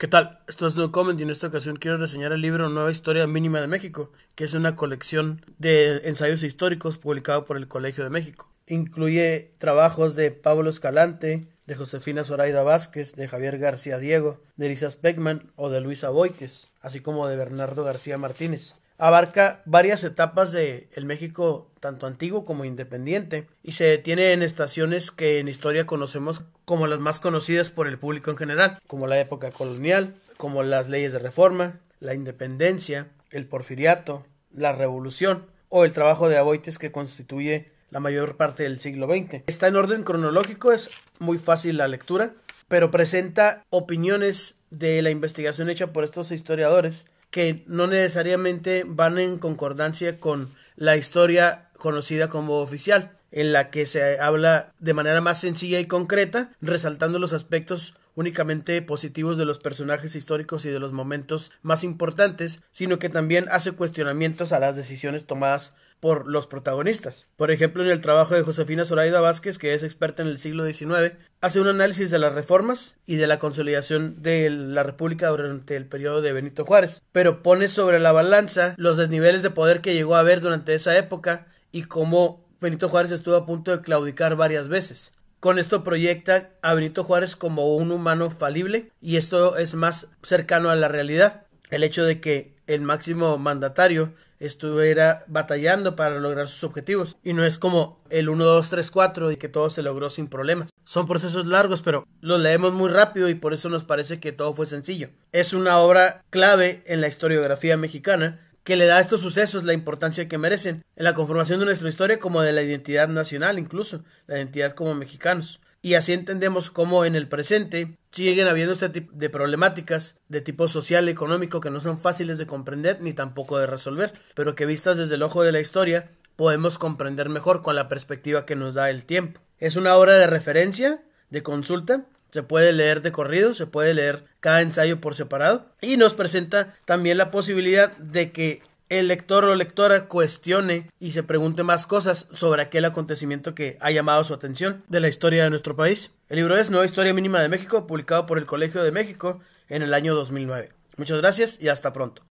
¿Qué tal? Esto es New y en esta ocasión quiero reseñar el libro Nueva Historia Mínima de México, que es una colección de ensayos históricos publicado por el Colegio de México. Incluye trabajos de Pablo Escalante, de Josefina Zoraida Vázquez, de Javier García Diego, de Elisa Speckman o de Luisa Boites, así como de Bernardo García Martínez abarca varias etapas de México tanto antiguo como independiente y se detiene en estaciones que en historia conocemos como las más conocidas por el público en general, como la época colonial, como las leyes de reforma, la independencia, el porfiriato, la revolución o el trabajo de Aboites que constituye la mayor parte del siglo XX. Está en orden cronológico, es muy fácil la lectura, pero presenta opiniones de la investigación hecha por estos historiadores que no necesariamente van en concordancia con la historia conocida como oficial, en la que se habla de manera más sencilla y concreta, resaltando los aspectos únicamente positivos de los personajes históricos y de los momentos más importantes, sino que también hace cuestionamientos a las decisiones tomadas por los protagonistas. Por ejemplo, en el trabajo de Josefina Zoraida Vázquez, que es experta en el siglo XIX, hace un análisis de las reformas y de la consolidación de la República durante el periodo de Benito Juárez, pero pone sobre la balanza los desniveles de poder que llegó a haber durante esa época y cómo Benito Juárez estuvo a punto de claudicar varias veces. Con esto proyecta a Benito Juárez como un humano falible y esto es más cercano a la realidad. El hecho de que el máximo mandatario estuviera batallando para lograr sus objetivos. Y no es como el 1, 2, 3, 4 y que todo se logró sin problemas. Son procesos largos, pero los leemos muy rápido y por eso nos parece que todo fue sencillo. Es una obra clave en la historiografía mexicana que le da a estos sucesos la importancia que merecen en la conformación de nuestra historia como de la identidad nacional incluso, la identidad como mexicanos y así entendemos cómo en el presente siguen habiendo este tipo de problemáticas de tipo social económico que no son fáciles de comprender ni tampoco de resolver, pero que vistas desde el ojo de la historia podemos comprender mejor con la perspectiva que nos da el tiempo. Es una obra de referencia, de consulta, se puede leer de corrido, se puede leer cada ensayo por separado y nos presenta también la posibilidad de que el lector o lectora cuestione y se pregunte más cosas sobre aquel acontecimiento que ha llamado su atención de la historia de nuestro país. El libro es Nueva Historia Mínima de México, publicado por el Colegio de México en el año 2009. Muchas gracias y hasta pronto.